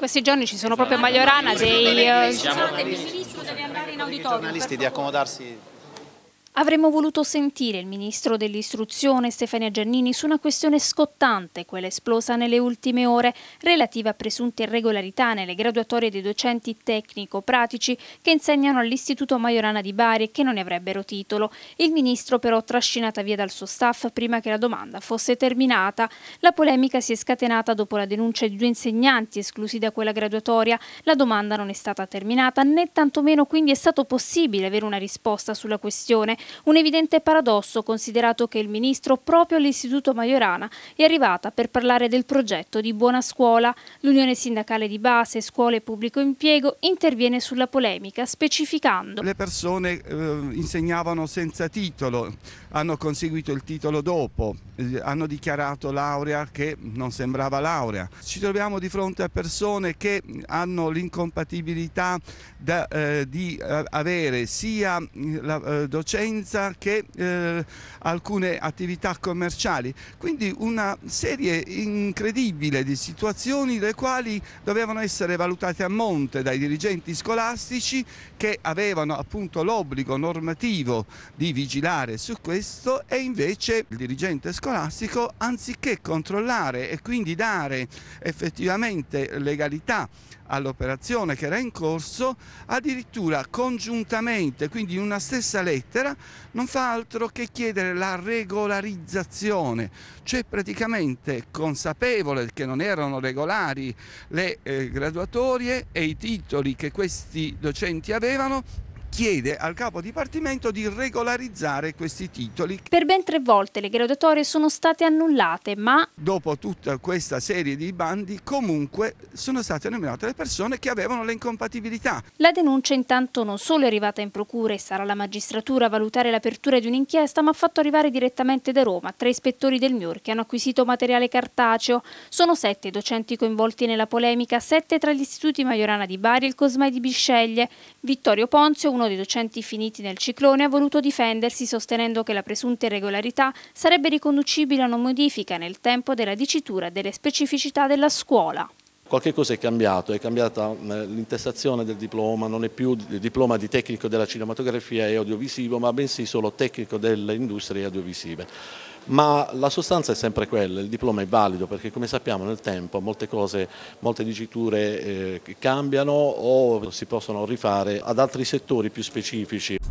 questi giorni ci sono esatto. proprio a Magliorana dei... Diciamo, deve andare giornalisti di accomodarsi... Avremmo voluto sentire il ministro dell'istruzione Stefania Giannini su una questione scottante, quella esplosa nelle ultime ore, relativa a presunte irregolarità nelle graduatorie dei docenti tecnico-pratici che insegnano all'Istituto Maiorana di Bari e che non ne avrebbero titolo. Il ministro però trascinata via dal suo staff prima che la domanda fosse terminata. La polemica si è scatenata dopo la denuncia di due insegnanti esclusi da quella graduatoria. La domanda non è stata terminata né tantomeno quindi è stato possibile avere una risposta sulla questione un evidente paradosso considerato che il ministro proprio all'Istituto Maiorana è arrivata per parlare del progetto di Buona Scuola. L'Unione Sindacale di Base, Scuole e Pubblico Impiego interviene sulla polemica specificando. Le persone eh, insegnavano senza titolo, hanno conseguito il titolo dopo. Eh, hanno dichiarato laurea che non sembrava laurea. Ci troviamo di fronte a persone che hanno l'incompatibilità eh, di eh, avere sia eh, la eh, docenza che eh, alcune attività commerciali, quindi una serie incredibile di situazioni le quali dovevano essere valutate a monte dai dirigenti scolastici che avevano appunto l'obbligo normativo di vigilare su questo e invece il dirigente scolastico scolastico anziché controllare e quindi dare effettivamente legalità all'operazione che era in corso, addirittura congiuntamente, quindi in una stessa lettera, non fa altro che chiedere la regolarizzazione, cioè praticamente consapevole che non erano regolari le eh, graduatorie e i titoli che questi docenti avevano, chiede al capo dipartimento di regolarizzare questi titoli. Per ben tre volte le graduatorie sono state annullate, ma... Dopo tutta questa serie di bandi, comunque sono state nominate le persone che avevano le incompatibilità. La denuncia intanto non solo è arrivata in procura e sarà la magistratura a valutare l'apertura di un'inchiesta, ma ha fatto arrivare direttamente da Roma tre ispettori del MIUR che hanno acquisito materiale cartaceo. Sono sette i docenti coinvolti nella polemica, sette tra gli istituti Maiorana di Bari e il Cosmai di Bisceglie. Vittorio Ponzio, uno dei docenti finiti nel ciclone ha voluto difendersi sostenendo che la presunta irregolarità sarebbe riconducibile a una modifica nel tempo della dicitura delle specificità della scuola qualche cosa è cambiato, è cambiata mm, l'intestazione del diploma, non è più diploma di tecnico della cinematografia e audiovisivo, ma bensì solo tecnico delle industrie audiovisive. Ma la sostanza è sempre quella, il diploma è valido perché come sappiamo nel tempo molte cose, molte diciture eh, cambiano o si possono rifare ad altri settori più specifici.